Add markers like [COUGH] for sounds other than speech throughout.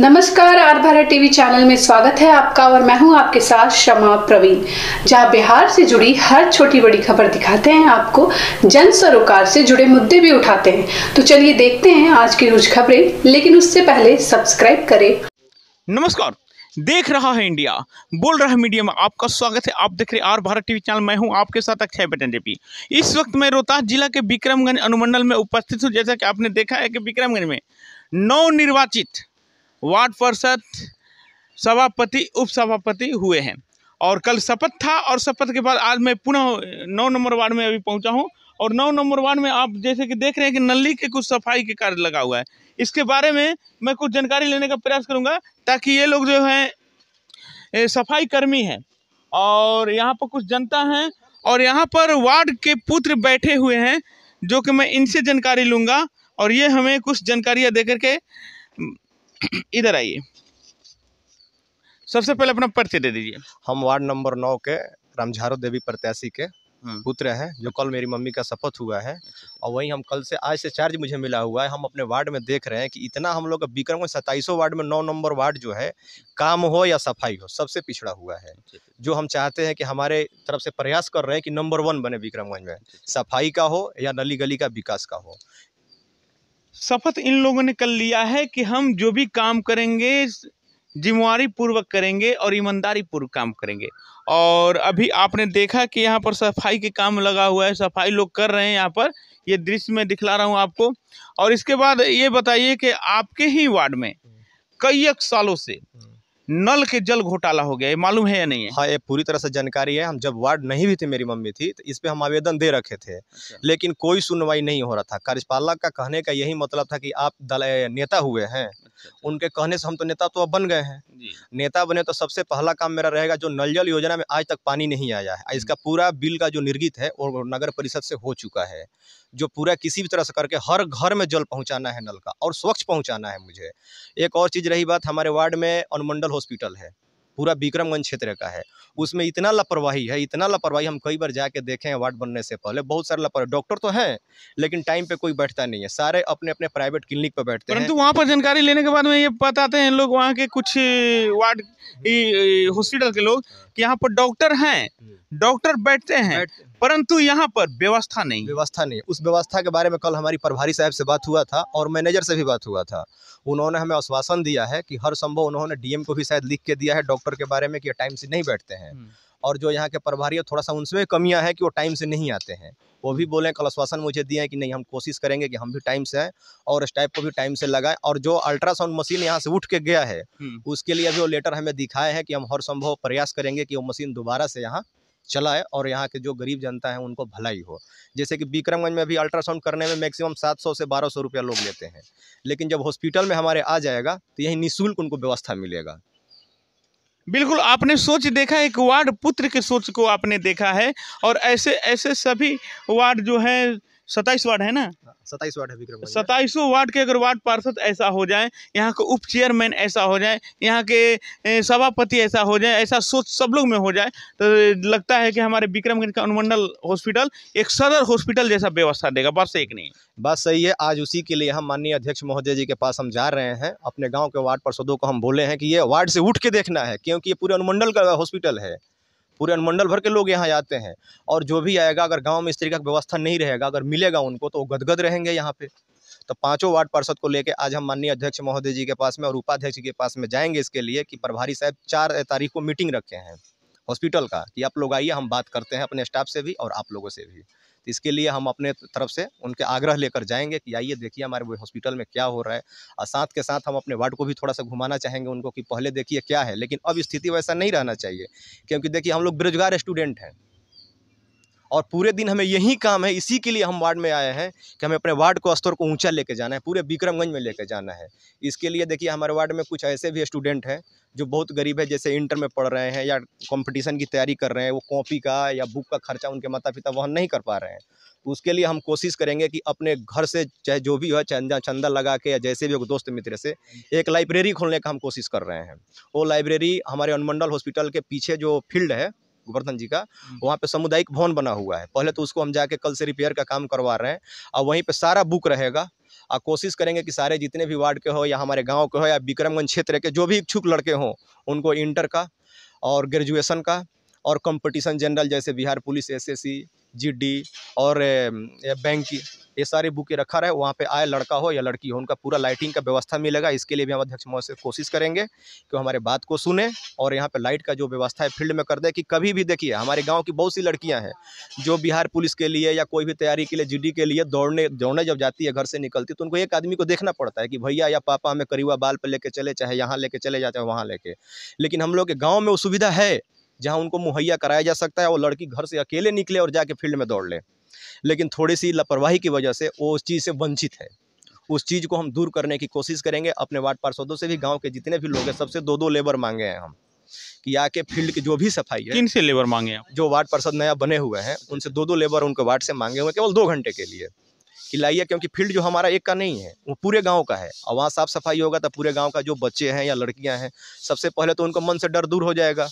नमस्कार are Bharat TV channel में स्वागत है आपका और मैं हूं आपके साथ शमा प्रवीण जहां बिहार से जुड़ी हर छोटी बड़ी खबर दिखाते हैं आपको जन सरोकार से जुड़े मुद्दे भी उठाते हैं तो चलिए देखते हैं आज की रुझ खबरें लेकिन उससे पहले सब्सक्राइब करें नमस्कार देख रहा है इंडिया बोल रहा है मीडिया में आपका स्वागत है आप देख रहे आर भारत टीवी चैनल मैं हूं आपके साथ अक्षय पटेल जेपी इस वक्त मैं रोहतास जिला के विक्रमगंज अनुमंडल में उपस्थित हूं जैसा कि आपने देखा है कि विक्रमगंज में नवनिर्वाचित वार्ड परिषद सभापति उपसभापति हुए हैं और कल शपथ था और शपथ के बाद आज मैं पुनः नौ नंबर वार्ड में अभी पहुंचा हूं और नौ नंबर वार्ड में आप जैसे कि देख रहे हैं कि नली के कुछ सफाई के कार्य लगा हुआ है इसके बारे में मैं कुछ जानकारी लेने का प्रयास करूंगा ताकि ये लोग जो हैं सफाई कर्मी हैं और यहाँ पर कुछ जनता हैं और यहाँ पर वार्ड के पुत्र बैठे हुए हैं जो कि मैं इनसे जानकारी लूँगा और ये हमें कुछ जानकारियाँ दे करके इधर आइए सबसे पहले अपना परिचय दे दीजिए हम वार्ड नंबर नौ के रामझारो देवी प्रत्याशी के हम्म। पुत्र हैं जो कल मेरी मम्मी का शपथ हुआ है अच्छा। और वहीं हम कल से आज से चार्ज मुझे मिला हुआ है हम अपने वार्ड में देख रहे हैं कि इतना हम लोग बिक्रम सत्ताईसों वार्ड में नौ नंबर वार्ड जो है काम हो या सफाई हो सबसे पिछड़ा हुआ है अच्छा, अच्छा। जो हम चाहते हैं कि हमारे तरफ से प्रयास कर रहे हैं कि नंबर वन बने विक्रमगंज में सफाई का हो या नली गली का विकास का हो शपथ इन लोगों ने कर लिया है कि हम जो भी काम करेंगे जिम्मेवारी पूर्वक करेंगे और ईमानदारी पूर्वक काम करेंगे और अभी आपने देखा कि यहाँ पर सफाई के काम लगा हुआ है सफाई लोग कर रहे हैं यहाँ पर ये यह दृश्य मैं दिखला रहा हूँ आपको और इसके बाद ये बताइए कि आपके ही वार्ड में कई एक सालों से नल के जल घोटाला हो गया ये मालूम है या नहीं है हाँ ये पूरी तरह से जानकारी है हम जब वार्ड नहीं भी थे मेरी मम्मी थी तो इस पर हम आवेदन दे रखे थे अच्छा। लेकिन कोई सुनवाई नहीं हो रहा था कार्यपालक का कहने का यही मतलब था कि आप दल नेता हुए हैं अच्छा, अच्छा। उनके कहने से हम तो नेता तो अब बन गए हैं नेता बने तो सबसे पहला काम मेरा रहेगा जो नल जल योजना में आज तक पानी नहीं आया है हम्म। इसका पूरा बिल का जो निर्गित है वो नगर परिषद से हो चुका है जो पूरा किसी भी तरह से करके हर घर में जल पहुंचाना है नल का और स्वच्छ पहुंचाना है मुझे एक और चीज़ रही बात हमारे वार्ड में अनुमंडल हॉस्पिटल है पूरा विक्रमगंज क्षेत्र का है उसमें इतना लापरवाही है इतना लापरवाही हम कई बार जाके देखे हैं वार्ड बनने से पहले बहुत सारे लापरवाही डॉक्टर तो हैं लेकिन टाइम पे कोई बैठता नहीं है सारे अपने अपने प्राइवेट क्लिनिक पर बैठते हैं तो वहाँ पर जानकारी लेने के बाद में ये बताते हैं लोग वहाँ के कुछ वार्ड हॉस्पिटल के लोग कि यहाँ पर डॉक्टर हैं हम्म। डॉक्टर बैठते हैं परंतु यहाँ पर व्यवस्था नहीं व्यवस्था नहीं उस व्यवस्था के बारे में कल हमारी प्रभारी साहब से बात हुआ था और मैनेजर से भी बात हुआ था उन्होंने हमें आश्वासन दिया है कि हर संभव उन्होंने डीएम को भी शायद लिख के दिया है डॉक्टर के बारे में कि टाइम से नहीं बैठते हैं हम्म। और जो यहाँ के प्रभारी है थोड़ा सा उनसे कमियाँ हैं कि वो टाइम से नहीं आते हैं वो भी बोले कल आश्वासन मुझे दिए हैं कि नहीं हम कोशिश करेंगे कि हम भी टाइम से आए और स्टाइप को भी टाइम से लगाएं और जो अल्ट्रासाउंड मशीन यहाँ से उठ के गया है हम्म। उसके लिए भी वो लेटर हमें दिखाए हैं कि हम हर संभव प्रयास करेंगे कि वो मशीन दोबारा से यहाँ चलाए और यहाँ के जो गरीब जनता है उनको भलाई हो जैसे कि बिक्रमगंज में भी अल्ट्रासाउंड करने में मैक्सिमम 700 से 1200 रुपया लोग लेते हैं लेकिन जब हॉस्पिटल में हमारे आ जाएगा तो यही निःशुल्क उनको व्यवस्था मिलेगा बिल्कुल आपने सोच देखा एक वार्ड पुत्र के सोच को आपने देखा है और ऐसे ऐसे सभी वार्ड जो हैं सताइस वार्ड है ना हाँ, सताइस वार्ड है विक्रम सताइसों वार्ड के अगर वार्ड पार्षद ऐसा हो जाए यहाँ के उप चेयरमैन ऐसा हो जाए यहाँ के सभापति ऐसा हो जाए ऐसा सोच सब लोग में हो जाए तो लगता है कि हमारे विक्रमगंज का अनुमंडल हॉस्पिटल एक सदर हॉस्पिटल जैसा व्यवस्था देगा बस एक नहीं बात सही है आज उसी के लिए हम माननीय अध्यक्ष महोदय जी के पास हम जा रहे हैं अपने गाँव के वार्ड पार्षदों को हम बोले हैं कि ये वार्ड से उठ के देखना है क्योंकि ये पूरे अनुमंडल का हॉस्पिटल है पूरे अनुमंडल भर के लोग यहाँ आते हैं और जो भी आएगा अगर गाँव में इस तरीके का व्यवस्था नहीं रहेगा अगर मिलेगा उनको तो वो गदगद रहेंगे यहाँ पे तो पांचों वार्ड पार्षद को लेकर आज हम माननीय अध्यक्ष महोदय जी के पास में और उपाध्यक्ष के पास में जाएंगे इसके लिए कि प्रभारी साहब चार तारीख को मीटिंग रखे हैं हॉस्पिटल का कि आप लोग आइए हम बात करते हैं अपने स्टाफ से भी और आप लोगों से भी तो इसके लिए हम अपने तरफ से उनके आग्रह लेकर जाएंगे कि आइए देखिए हमारे हॉस्पिटल में क्या हो रहा है और साथ के साथ हम अपने वार्ड को भी थोड़ा सा घुमाना चाहेंगे उनको कि पहले देखिए क्या है लेकिन अब स्थिति वैसा नहीं रहना चाहिए क्योंकि देखिए हम लोग बेरोजगार स्टूडेंट हैं और पूरे दिन हमें यही काम है इसी के लिए हम वार्ड में आए हैं कि हमें अपने वार्ड को स्तर को ऊंचा लेके जाना है पूरे विक्रमगंज में लेके जाना है इसके लिए देखिए हमारे वार्ड में कुछ ऐसे भी स्टूडेंट हैं जो बहुत गरीब है जैसे इंटर में पढ़ रहे हैं या कंपटीशन की तैयारी कर रहे हैं वो कॉपी का या बुक का खर्चा उनके माता पिता वहन नहीं कर पा रहे हैं तो उसके लिए हम कोशिश करेंगे कि अपने घर से चाहे जो भी हो चंदा चंदा लगा के या जैसे भी हो दोस्त मित्र से एक लाइब्रेरी खोलने का हम कोशिश कर रहे हैं वो लाइब्रेरी हमारे अनुमंडल हॉस्पिटल के पीछे जो फील्ड है गोवर्धन जी का हम्म। वहाँ पे सामुदायिक भवन बना हुआ है पहले तो उसको हम जाके कल से रिपेयर का काम करवा रहे हैं और वहीं पे सारा बुक रहेगा और कोशिश करेंगे कि सारे जितने भी वार्ड के हो या हमारे गाँव के हो या विक्रमगंज क्षेत्र के जो भी इच्छुक लड़के हों उनको इंटर का और ग्रेजुएसन का और कंपटीशन जनरल जैसे बिहार पुलिस एसएससी जीडी और बैंक की ये सारी बुकें रखा रहे वहाँ पे आए लड़का हो या लड़की हो उनका पूरा लाइटिंग का व्यवस्था मिलेगा इसके लिए भी हम अध्यक्ष महोदय से कोशिश करेंगे कि हमारे बात को सुने और यहाँ पे लाइट का जो व्यवस्था है फील्ड में कर दे कि कभी भी देखिए हमारे गाँव की बहुत सी लड़कियाँ हैं जो बिहार पुलिस के लिए या कोई भी तैयारी के लिए जी के लिए दौड़ने दौड़ने जब जाती है घर से निकलती तो उनको एक आदमी को देखना पड़ता है कि भैया या पापा हमें करीवा बाल पर लेके चले चाहे यहाँ लेके चले जाते हैं वहाँ लेके लेकिन हम लोग के गाँव में वो सुविधा है जहाँ उनको मुहैया कराया जा सकता है वो लड़की घर से अकेले निकले और जाके फील्ड में दौड़ लें लेकिन थोड़ी सी लापरवाही की वजह से वो उस चीज़ से वंचित है उस चीज़ को हम दूर करने की कोशिश करेंगे अपने वार्ड पार्षदों से भी गाँव के जितने भी लोग हैं सबसे दो दो लेबर मांगे हैं हम कि आके फील्ड की जो भी सफाई है किन से लेबर मांगे हैं जो वार्ड पार्षद नया बने हुए हैं उनसे दो दो लेबर उनके वार्ड से मांगे हुए केवल दो घंटे के लिए कि लाइए क्योंकि फील्ड जो हमारा एक का नहीं है वो पूरे गाँव का है और वहाँ साफ सफाई होगा तो पूरे गाँव का जो बच्चे हैं या लड़कियाँ हैं सबसे पहले तो उनको मन से डर दूर हो जाएगा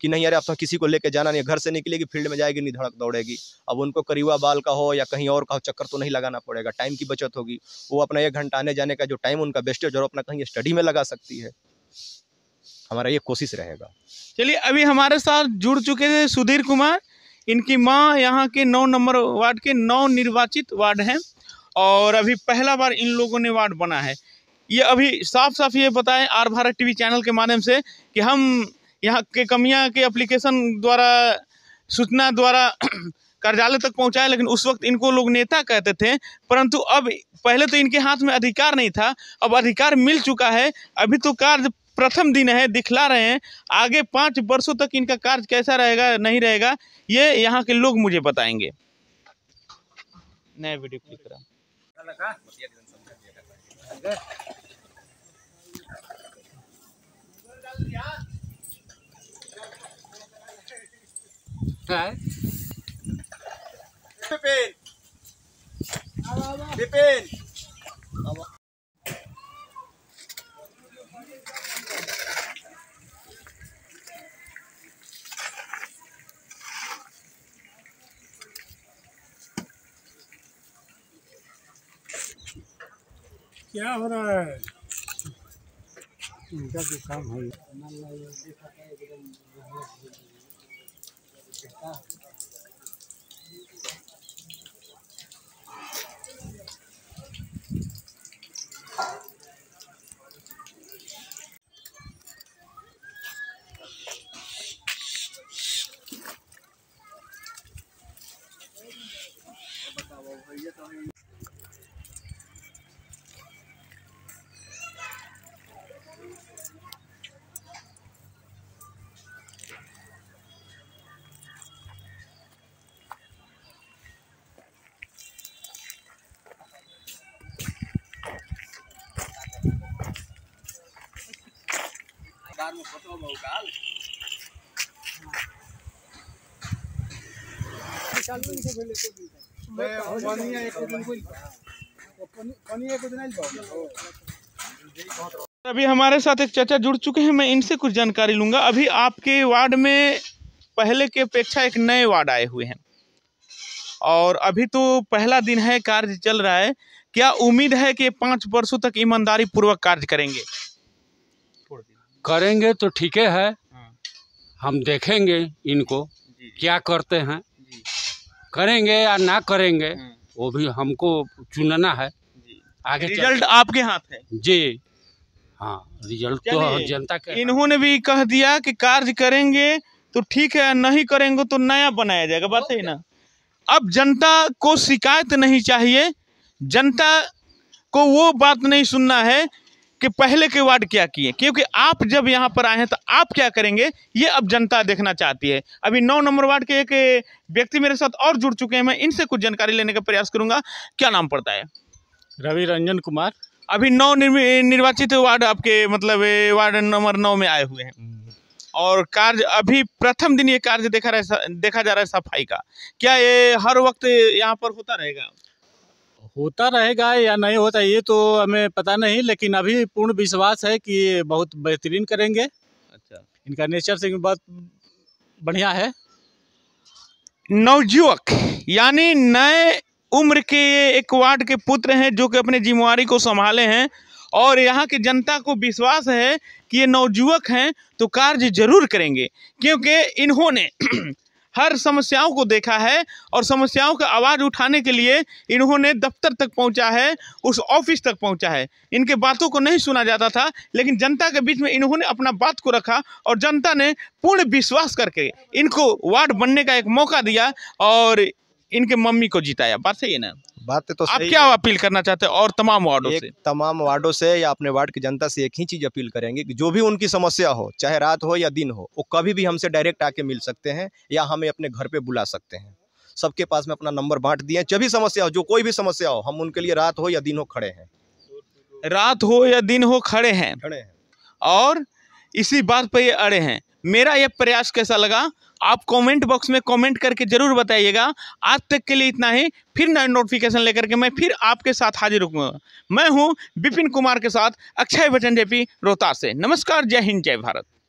कि नहीं अरे अब तो किसी को लेके जाना नहीं घर से निकलेगी फील्ड में जाएगी नहीं धड़क दौड़ेगी अब उनको करीवा बाल का हो या कहीं और का हो चक्कर तो नहीं लगाना पड़ेगा टाइम की बचत होगी वो अपना एक घंटा आने जाने का जो टाइम उनका बेस्टेज और अपना कहीं स्टडी में लगा सकती है हमारा ये कोशिश रहेगा चलिए अभी हमारे साथ जुड़ चुके थे सुधीर कुमार इनकी माँ यहाँ के नौ नंबर वार्ड के नौ निर्वाचित वार्ड हैं और अभी पहला बार इन लोगों ने वार्ड बना है ये अभी साफ साफ ये बताएं आर भारत टीवी चैनल के माध्यम से कि हम यहाँ के कमियाँ के अप्लीकेशन द्वारा सूचना द्वारा [CLEARS THROAT] कार्यालय तक पहुँचाए लेकिन उस वक्त इनको लोग नेता कहते थे परंतु अब पहले तो इनके हाथ में अधिकार नहीं था अब अधिकार मिल चुका है अभी तो कार्य प्रथम दिन है दिखला रहे हैं आगे पाँच वर्षों तक इनका कार्य कैसा रहेगा नहीं रहेगा ये यहाँ के लोग मुझे बताएंगे नया वीडियो क्लिक करा रखा है विपिन विपिन क्या हो रहा है इनका जो तो काम है Ah. बाजार में फोटो बहुकाल अभी हमारे साथ एक चाचा जुड़ चुके हैं मैं इनसे कुछ जानकारी लूंगा अभी आपके वार्ड में पहले के अपेक्षा एक नए वार्ड आए हुए हैं और अभी तो पहला दिन है कार्य चल रहा है क्या उम्मीद है कि पांच वर्षों तक ईमानदारी पूर्वक कार्य करेंगे करेंगे तो ठीक है हाँ। हम देखेंगे इनको क्या करते हैं करेंगे या ना करेंगे हाँ। वो भी हमको चुनना है आगे रिजल्ट आपके हाथ है जी हाँ रिजल्ट तो जनता के इन्होंने भी कह दिया कि कार्य करेंगे तो ठीक है नहीं करेंगे तो नया बनाया जाएगा बात है ना अब जनता को शिकायत नहीं चाहिए जनता को वो बात नहीं सुनना है कि पहले के वार्ड क्या किए क्योंकि आप जब यहाँ पर आए हैं तो आप क्या करेंगे ये अब जनता देखना चाहती है अभी नौ नंबर वार्ड के एक व्यक्ति मेरे साथ और जुड़ चुके हैं मैं इनसे कुछ जानकारी लेने का प्रयास करूँगा क्या नाम पड़ता है रवि रंजन कुमार अभी नौ निर्वाचित वार्ड आपके मतलब वार्ड नंबर नौ में आए हुए हैं और कार्य अभी प्रथम दिन ये कार्य देखा रहा देखा जा रहा है सफाई का क्या ये हर वक्त यहाँ पर होता रहेगा होता रहेगा या नहीं होता ये तो हमें पता नहीं लेकिन अभी पूर्ण विश्वास है कि ये बहुत बेहतरीन करेंगे अच्छा इनका नेचर से बहुत बढ़िया है नवयुवक यानी नए उम्र के एक वार्ड के पुत्र हैं जो कि अपने जिम्मेवारी को संभाले हैं और यहाँ की जनता को विश्वास है कि ये नवयुवक हैं तो कार्य जरूर करेंगे क्योंकि इन्होंने हर समस्याओं को देखा है और समस्याओं का आवाज़ उठाने के लिए इन्होंने दफ्तर तक पहुंचा है उस ऑफिस तक पहुंचा है इनके बातों को नहीं सुना जाता था लेकिन जनता के बीच में इन्होंने अपना बात को रखा और जनता ने पूर्ण विश्वास करके इनको वार्ड बनने का एक मौका दिया और इनके मम्मी को जिताया बात सही है ना बात तो आप क्या अपील करना चाहते हैं और तमाम वार्डों से तमाम वार्डों से या अपने वार्ड की जनता से एक ही चीज़ अपील करेंगे कि जो भी उनकी समस्या हो चाहे रात हो या दिन हो वो कभी भी हमसे डायरेक्ट आके मिल सकते हैं या हमें अपने घर पे बुला सकते हैं सबके पास में अपना नंबर बांट दिए जब भी समस्या हो जो कोई भी समस्या हो हम उनके लिए रात हो या दिन हो खड़े हैं रात हो या दिन हो खड़े हैं खड़े हैं और इसी बात पर ये अड़े हैं मेरा यह प्रयास कैसा लगा आप कमेंट बॉक्स में कमेंट करके ज़रूर बताइएगा आज तक के लिए इतना ही फिर नए नोटिफिकेशन लेकर के मैं फिर आपके साथ हाजिर हूँ मैं हूँ विपिन कुमार के साथ अक्षय बचन जेपी रोहतास से नमस्कार जय हिंद जय भारत